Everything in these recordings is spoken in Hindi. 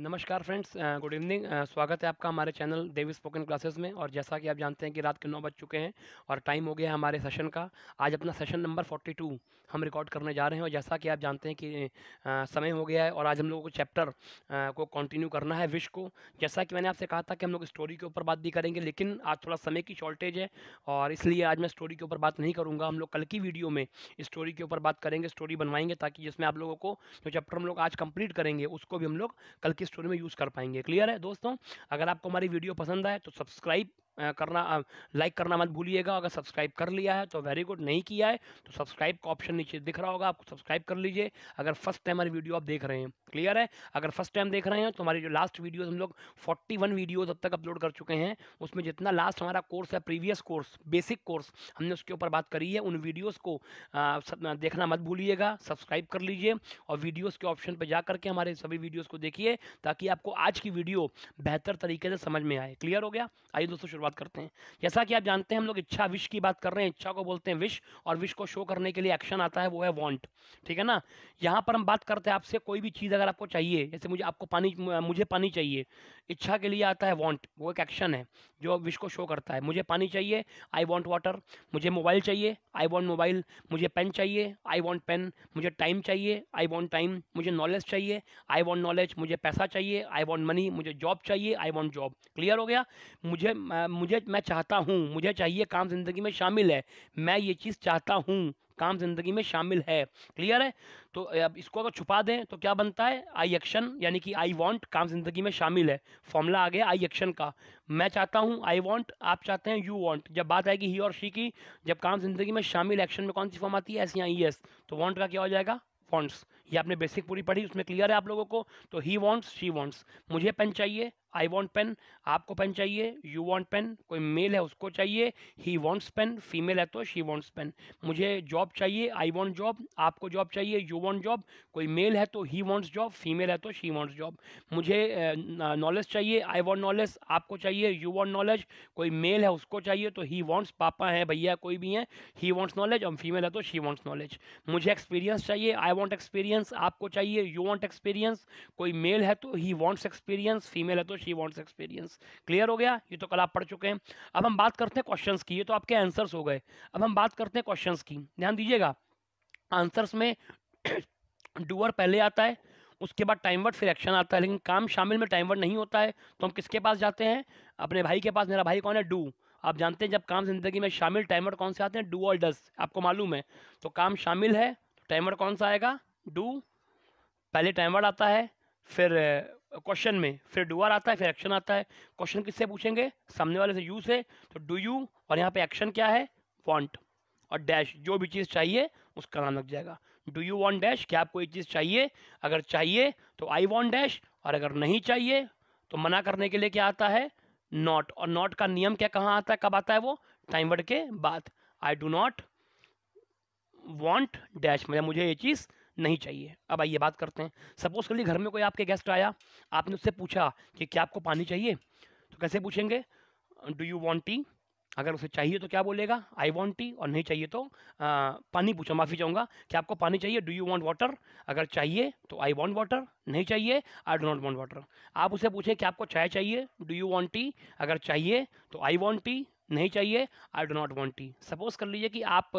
नमस्कार फ्रेंड्स गुड इवनिंग स्वागत है आपका हमारे चैनल देवी स्पोकन क्लासेस में और जैसा कि आप जानते हैं कि रात के नौ बज चुके हैं और टाइम हो गया है हमारे सेशन का आज अपना सेशन नंबर 42 हम रिकॉर्ड करने जा रहे हैं और जैसा कि आप जानते हैं कि आ, समय हो गया है और आज हम लोगों को चैप्टर को कंटिन्यू करना है विश को जैसा कि मैंने आपसे कहा था कि हम लोग स्टोरी के ऊपर बात भी करेंगे लेकिन आज थोड़ा समय की शॉर्टेज है और इसलिए आज मैं स्टोरी के ऊपर बात नहीं करूँगा हम लोग कल की वीडियो में स्टोरी के ऊपर बात करेंगे स्टोरी बनवाएंगे ताकि जिसमें आप लोगों को जो चैप्टर हम लोग आज कंप्लीट करेंगे उसको भी हम लोग कल की आपकी स्टोरी में यूज़ कर पाएंगे क्लियर है दोस्तों अगर आपको हमारी वीडियो पसंद आए तो सब्सक्राइब करना लाइक करना मत भूलिएगा अगर सब्सक्राइब कर लिया है तो वेरी गुड नहीं किया है तो सब्सक्राइब का ऑप्शन नीचे दिख रहा होगा आपको सब्सक्राइब कर लीजिए अगर फर्स्ट टाइम हमारी वीडियो आप देख रहे हैं क्लियर है अगर फर्स्ट टाइम देख रहे हैं तो हमारी जो लास्ट वीडियोज हम लोग फोर्टी वन वीडियोज अब तक अपलोड कर चुके हैं उसमें जितना लास्ट हमारा कोर्स है प्रीवियस कोर्स बेसिक कोर्स हमने उसके ऊपर बात करी है उन वीडियोज़ को देखना मत भूलिएगा सब्सक्राइब कर लीजिए और वीडियोज़ के ऑप्शन पर जा करके हमारे सभी वीडियोज़ को देखिए ताकि आपको आज की वीडियो बेहतर तरीके से समझ में आए क्लियर हो गया आइए दोस्तों शुरुआत शुरुआत करते हैं जैसा कि आप जानते हैं हम लोग इच्छा विश की बात कर रहे हैं इच्छा को बोलते हैं विश और विश को शो करने के लिए एक्शन आता है वो है वॉन्ट ठीक है ना यहाँ पर हम बात करते हैं आपसे कोई भी चीज़ अगर आपको चाहिए जैसे मुझे आपको पानी मुझे पानी चाहिए इच्छा के लिए आता है वॉन्ट वो एक एक्शन है जो विश को शो करता है मुझे पानी चाहिए आई वॉन्ट वाटर मुझे मोबाइल चाहिए आई वॉन्ट मोबाइल मुझे पेन चाहिए आई वॉन्ट पेन मुझे टाइम चाहिए आई वॉन्ट टाइम मुझे नॉलेज चाहिए आई वॉन्ट नॉलेज मुझे पैसा चाहिए आई वॉन्ट मनी मुझे जॉब चाहिए आई वॉन्ट जॉब क्लियर हो गया मुझे मुझे मैं चाहता हूँ मुझे चाहिए काम ज़िंदगी में शामिल है मैं ये चीज़ चाहता हूँ काम ज़िंदगी में शामिल है क्लियर है तो अब इसको अगर छुपा दें तो क्या बनता है आई एक्शन यानी कि आई वांट काम ज़िंदगी में शामिल है फॉर्मूला आ गया आई एक्शन का मैं चाहता हूँ आई वांट आप चाहते हैं यू वांट जब बात आएगी ही और शी की जब काम ज़िंदगी में शामिल एक्शन में कौन सी फॉर्म आती है ऐसी आई एस तो वॉन्ट का क्या हो जाएगा फॉन्ट्स ये आपने बेसिक पूरी पढ़ी उसमें क्लियर है आप लोगों को तो ही वॉन्ट्स शी वॉन्ट्स मुझे पेन चाहिए आई वॉन्ट पेन आपको पेन चाहिए यू वॉन्ट पेन कोई मेल है उसको चाहिए ही वॉन्ट्स पेन फीमेल है तो शी वॉन्ट्स पेन मुझे जॉब चाहिए आई वॉन्ट जॉब आपको जॉब चाहिए यू वॉन्ट जॉब कोई मेल है तो ही वॉन्ट्स जॉब फीमेल है तो शी वॉन्ट्स जॉब मुझे नॉलेज चाहिए आई वॉन्ट नॉलेज आपको चाहिए यू वॉन्ट नॉलेज कोई मेल है उसको चाहिए तो ही वॉन्ट्स पापा हैं भैया कोई भी हैं ही वॉन्ट्स नॉलेज और फीमेल है तो शी वॉन्ट्स नॉलेज मुझे एक्सपीरियंस चाहिए आई वॉन्ट एक्सपीरियंस एक्सपीरियंस आपको चाहिए यू वांट एक्सपीरियंस कोई मेल है तो ही वांट्स एक्सपीरियंस फीमेल है तो शी वांट्स एक्सपीरियंस क्लियर हो गया ये तो कल आप पढ़ चुके हैं अब हम बात करते हैं क्वेश्चंस की ये तो आपके आंसर्स हो गए अब हम बात करते हैं क्वेश्चंस की ध्यान दीजिएगा आंसर्स में डूअर पहले आता है उसके बाद टाइम वर्ड फिर एक्शन आता है लेकिन काम शामिल में टाइम वर्ड नहीं होता है तो हम किसके पास जाते हैं अपने भाई के पास मेरा भाई कौन है डू आप जानते हैं जब काम जिंदगी में शामिल टाइमर कौन से आते हैं डू और डस आपको मालूम है तो काम शामिल है टाइमर तो कौन सा आएगा डू पहले टाइम वर्ड आता है फिर क्वेश्चन में फिर डू आर आता है फिर एक्शन आता है क्वेश्चन किससे पूछेंगे सामने वाले से यू से तो डू यू और यहाँ पे एक्शन क्या है वॉन्ट और डैश जो भी चीज़ चाहिए उसका नाम लग जाएगा डू यू वॉन्ट डैश क्या आपको ये चीज़ चाहिए अगर चाहिए तो आई वॉन्ट डैश और अगर नहीं चाहिए तो मना करने के लिए क्या आता है नॉट और नॉट का नियम क्या कहाँ आता है कब आता है वो टाइम वर्ड के बाद I do not want dash मतलब मुझे ये चीज़ नहीं चाहिए अब आइए बात करते हैं सपोज करिए घर में कोई आपके गेस्ट आया आपने उससे पूछा कि क्या आपको पानी चाहिए तो कैसे पूछेंगे डू यू वॉन्ट टी अगर उसे चाहिए तो क्या बोलेगा आई वॉन्ट टी और नहीं चाहिए तो आ, पानी पूछा माफ़ी चाहूँगा कि आपको पानी चाहिए डू यू वॉन्ट वाटर अगर चाहिए तो आई वॉन्ट वाटर नहीं चाहिए I do not want water आप उसे पूछें कि आपको चाय चाहिए डू यू वॉन्ट टी अगर चाहिए तो आई वॉन्ट टी नहीं चाहिए I do not want tea suppose कर लीजिए कि आप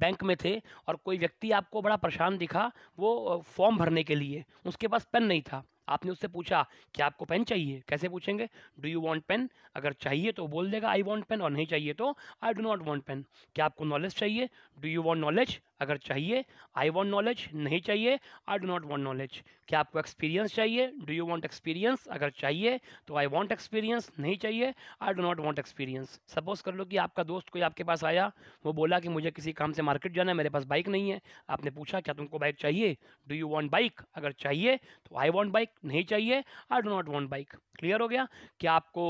बैंक में थे और कोई व्यक्ति आपको बड़ा परेशान दिखा वो फॉर्म भरने के लिए उसके पास पेन नहीं था आपने उससे पूछा कि आपको पेन चाहिए कैसे पूछेंगे डू यू वॉन्ट पेन अगर चाहिए तो बोल देगा आई वॉन्ट पेन और नहीं चाहिए तो I do not want pen क्या आपको नॉलेज चाहिए डू यू वॉन्ट नॉलेज अगर चाहिए आई वॉन्ट नॉलेज नहीं चाहिए I do not want knowledge क्या आपको एक्सपीरियंस चाहिए डू यू वॉन्ट एक्सपीरियंस अगर चाहिए तो आई वॉन्ट एक्सपीरियंस नहीं चाहिए I do not want experience suppose कर लो कि आपका दोस्त कोई आपके पास आया वो बोला कि मुझे किसी काम से मार्केट जाना है मेरे पास बाइक नहीं है आपने पूछा क्या तुमको बाइक चाहिए डू यू वॉन्ट बाइक अगर चाहिए तो आई वॉन्ट बाइक नहीं चाहिए I do not want bike clear हो गया क्या आपको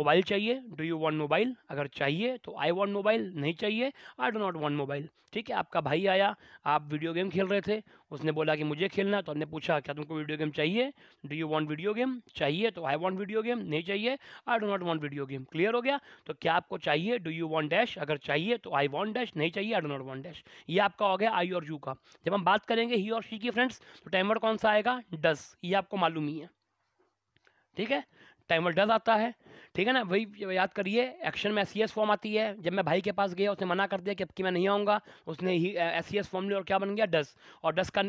मोबाइल चाहिए डू यू वॉन्ट मोबाइल अगर चाहिए तो आई वॉन्ट मोबाइल नहीं चाहिए I do not want mobile ठीक है आपका भाई आया आप वीडियो गेम खेल रहे थे उसने बोला कि मुझे खेलना तो हमने पूछा क्या तुमको वीडियो गेम चाहिए do you want video game चाहिए तो आई वांट वीडियो गेम नहीं चाहिए I do not want video game clear हो गया तो क्या आपको चाहिए डू यू वॉन्ट डैश अगर चाहिए तो आई वॉन्ट डैश नहीं चाहिए I do not want dash ये आपका हो गया आई और यू का जब हम बात करेंगे ही और शी की फ्रेंड्स तो टाइमर कौन सा आएगा डस ये आपको मालूम ही है ठीक है टाइमर डस आता है ठीक है ना वही याद करिए एक्शन में एस फॉर्म e आती है जब मैं भाई के पास गया उसने मना कर दिया कि अब कि मैं नहीं आऊँगा उसने ही एस फॉर्म लिया और क्या बन गया डस और डस का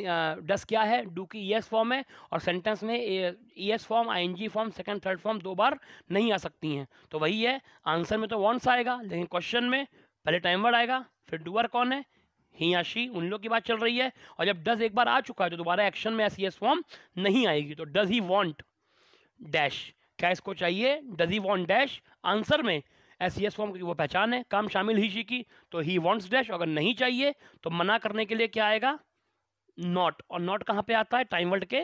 डस क्या है डू की ई e फॉर्म है और सेंटेंस में E S form I N G form second third form दो बार नहीं आ सकती हैं तो वही है आंसर में तो वॉन्ट्स आएगा लेकिन क्वेश्चन में पहले टाइम वर्ड आएगा फिर डूअर कौन है ही या शी उन लोग की बात चल रही है और जब डज एक बार आ चुका है तो दोबारा एक्शन में एस फॉर्म e नहीं आएगी तो डज ही वॉन्ट डैश क्या इसको चाहिए does he want dash answer में एस सी एस फॉर्म की वो पहचान है काम शामिल ही शी की तो ही वॉन्ट्स डैश अगर नहीं चाहिए तो मना करने के लिए क्या आएगा नॉट और नॉट कहाँ पे आता है टाइम वर्ल्ड के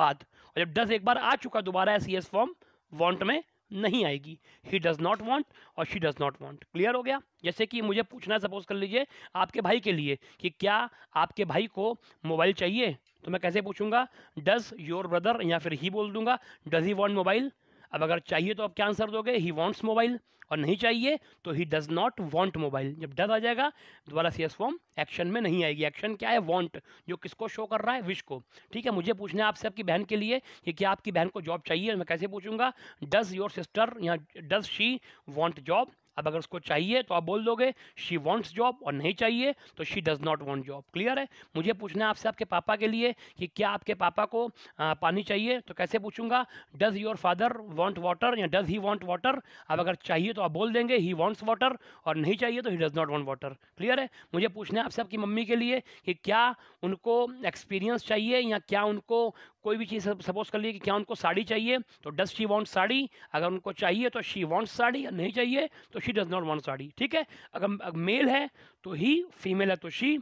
बाद और जब डज एक बार आ चुका दोबारा S C S form want में नहीं आएगी ही डज नॉट वॉन्ट और she does not want clear हो गया जैसे कि मुझे पूछना सपोज कर लीजिए आपके भाई के लिए कि क्या आपके भाई को मोबाइल चाहिए तो मैं कैसे पूछूंगा डज योर ब्रदर या फिर ही बोल दूंगा डज ही वॉन्ट मोबाइल अब अगर चाहिए तो आप क्या आंसर दोगे ही वॉन्ट्स मोबाइल और नहीं चाहिए तो he does not want mobile जब डज आ जाएगा दोबारा सी एस फॉर्म एक्शन में नहीं आएगी एक्शन क्या है वॉन्ट जो किसको शो कर रहा है विश को ठीक है मुझे पूछना है आपसे आपकी बहन के लिए कि क्या आपकी बहन को जॉब चाहिए मैं कैसे पूछूंगा डज योर सिस्टर या डज शी वॉन्ट जॉब अब अगर उसको चाहिए तो आप बोल दोगे शी वॉन्ट्स जॉब और नहीं चाहिए तो she does not want job clear है मुझे पूछना है आपसे आपके पापा के लिए कि क्या आपके पापा को आ, पानी चाहिए तो कैसे पूछूंगा does your father want water या डज ही वॉन्ट वाटर अब अगर चाहिए तो आप बोल देंगे ही वॉन्ट्स वाटर और नहीं चाहिए तो he does not want water clear है मुझे पूछना है आपसे आपकी मम्मी के लिए कि क्या उनको एक्सपीरियंस चाहिए या क्या उनको कोई भी चीज़ सपोज कर लिए कि क्या उनको साड़ी चाहिए तो डज शी वॉन्ट साड़ी अगर उनको चाहिए तो शी वॉन्ट साड़ी या नहीं चाहिए तो she does not want sari ठीक है अगर मेल है तो ही फीमेल है तो शी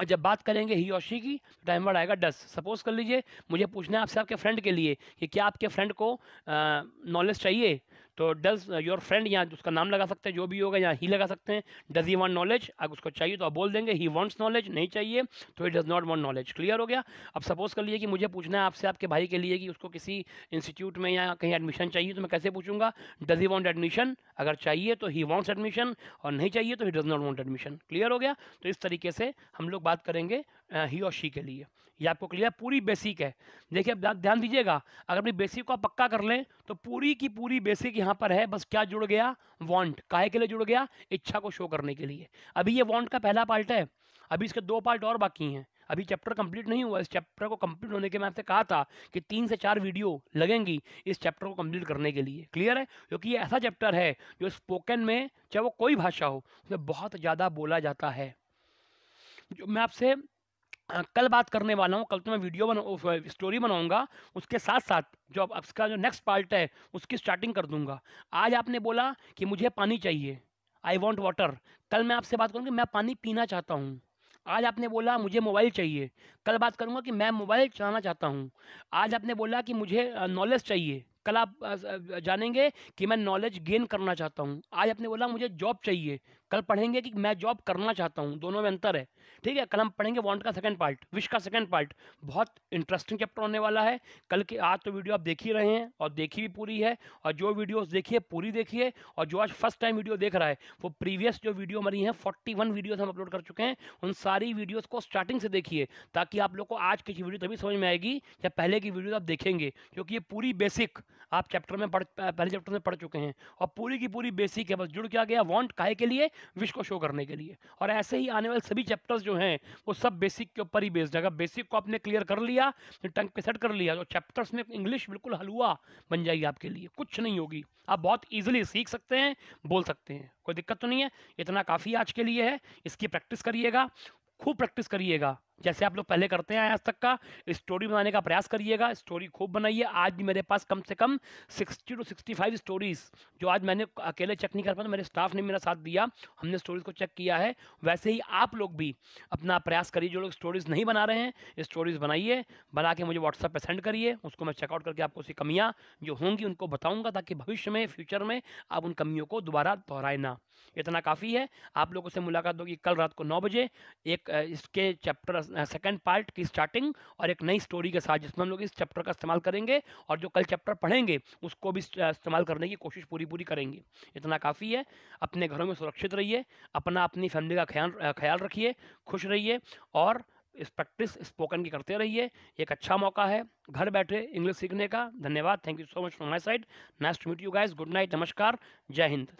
और जब बात करेंगे ही और शी की तो टाइम वर्ड आएगा डस सपोज कर लीजिए मुझे पूछना है आपसे आपके फ्रेंड के लिए कि क्या आपके फ्रेंड को नॉलेज चाहिए तो डज योर फ्रेंड यहाँ उसका नाम लगा सकते हैं जो भी होगा यहाँ ही लगा सकते हैं डज ही वॉन्ट नॉलेज अगर उसको चाहिए तो आप बोल देंगे ही वॉन्ट्स नॉलेज नहीं चाहिए तो he does not want knowledge clear हो गया अब सपोज कर लिए कि मुझे पूछना है आपसे आपके भाई के लिए कि उसको किसी इंस्टीट्यूट में या कहीं एडमिशन चाहिए तो मैं कैसे पूछूंगा डज ही वांट एडमिशन अगर चाहिए तो ही वॉन्ट्स एडमिशन और नहीं चाहिए तो he does not want admission clear हो गया तो इस तरीके से हम लोग बात करेंगे ही और शी के लिए ये आपको क्लियर पूरी बेसिक है देखिए अब ध्यान दीजिएगा अगर अपनी बेसिक को आप पक्का कर लें तो पूरी की पूरी बेसिक यहाँ पर है बस क्या जुड़ गया वांट काहे के लिए जुड़ गया इच्छा को शो करने के लिए अभी ये वांट का पहला पार्ट है अभी इसके दो पार्ट और बाकी हैं अभी चैप्टर कंप्लीट नहीं हुआ इस चैप्टर को कंप्लीट होने के मैं आपसे कहा था कि तीन से चार वीडियो लगेंगी इस चैप्टर को कंप्लीट करने के लिए क्लियर है क्योंकि ये ऐसा चैप्टर है जो स्पोकन में चाहे वो कोई भाषा हो उसमें बहुत ज़्यादा बोला जाता है जो मैं आपसे कल बात करने वाला हूँ कल तो मैं वीडियो बना स्टोरी बनाऊंगा उसके साथ साथ जो अब इसका जो नेक्स्ट पार्ट है उसकी स्टार्टिंग कर दूंगा आज आपने बोला कि मुझे पानी चाहिए आई वॉन्ट वाटर कल मैं आपसे बात करूँगी मैं पानी पीना चाहता हूँ आज आपने बोला मुझे मोबाइल चाहिए कल बात करूँगा कि मैं मोबाइल चलाना चाहता हूँ आज आपने बोला कि मुझे नॉलेज चाहिए कल आप जानेंगे कि मैं नॉलेज गेन करना चाहता हूँ आज आपने बोला मुझे जॉब चाहिए कल पढ़ेंगे कि मैं जॉब करना चाहता हूँ दोनों में अंतर है ठीक है कल हम पढ़ेंगे वॉन्ट का सेकंड पार्ट विश का सेकंड पार्ट बहुत इंटरेस्टिंग चैप्टर होने वाला है कल के आज तो वीडियो आप देख ही रहे हैं और देखी भी पूरी है और जो वीडियोस देखिए पूरी देखिए और जो आज फर्स्ट टाइम वीडियो देख रहा है वो प्रीवियस जो वीडियो हमारी हैं फोर्टी वन वीडियोज हम अपलोड कर चुके हैं उन सारी वीडियोज़ को स्टार्टिंग से देखिए ताकि आप लोग को आज की वीडियो तभी समझ में आएगी या पहले की वीडियो आप देखेंगे क्योंकि ये पूरी बेसिक आप चैप्टर में पढ़ पहले चैप्टर में पढ़ चुके हैं और पूरी की पूरी बेसिक है बस जुड़ क्या गया वॉन्ट काहे के लिए विश को शो करने के लिए और ऐसे ही आने वाले सभी चैप्टर्स जो हैं वो सब बेसिक के ऊपर ही बेस्ड है अगर बेसिक को आपने क्लियर कर लिया टंक टंग पे सेट कर लिया तो चैप्टर्स तो में इंग्लिश बिल्कुल हलवा बन जाएगी आपके लिए कुछ नहीं होगी आप बहुत ईजिली सीख सकते हैं बोल सकते हैं कोई दिक्कत तो नहीं है इतना काफ़ी आज के लिए है इसकी प्रैक्टिस करिएगा खूब प्रैक्टिस करिएगा जैसे आप लोग पहले करते हैं आज तक का स्टोरी बनाने का प्रयास करिएगा स्टोरी खूब बनाइए आज भी मेरे पास कम से कम 60 टू 65 स्टोरीज जो आज मैंने अकेले चेक नहीं कर पाया तो मेरे स्टाफ ने मेरा साथ दिया हमने स्टोरीज को चेक किया है वैसे ही आप लोग भी अपना प्रयास करिए जो लोग स्टोरीज नहीं बना रहे हैं स्टोरीज बनाइए बना के मुझे व्हाट्सएप पर सेंड करिए उसको मैं चेकआउट करके आपको उसकी कमियाँ जो होंगी उनको बताऊँगा ताकि भविष्य में फ्यूचर में आप उन कमियों को दोबारा दोहराए ना इतना काफ़ी है आप लोगों से मुलाकात होगी कल रात को नौ बजे एक इसके चैप्टर सेकंड पार्ट की स्टार्टिंग और एक नई स्टोरी के साथ जिसमें हम लोग इस चैप्टर का इस्तेमाल करेंगे और जो कल चैप्टर पढ़ेंगे उसको भी इस्तेमाल करने की कोशिश पूरी पूरी करेंगे इतना काफ़ी है अपने घरों में सुरक्षित रहिए अपना अपनी फैमिली का ख्याल ख्याल रखिए खुश रहिए और इस प्रैक्टिस स्पोकन की करते रहिए एक अच्छा मौका है घर बैठे इंग्लिश सीखने का धन्यवाद thank you so much from my side nice to meet you guys good night नमस्कार जय हिंद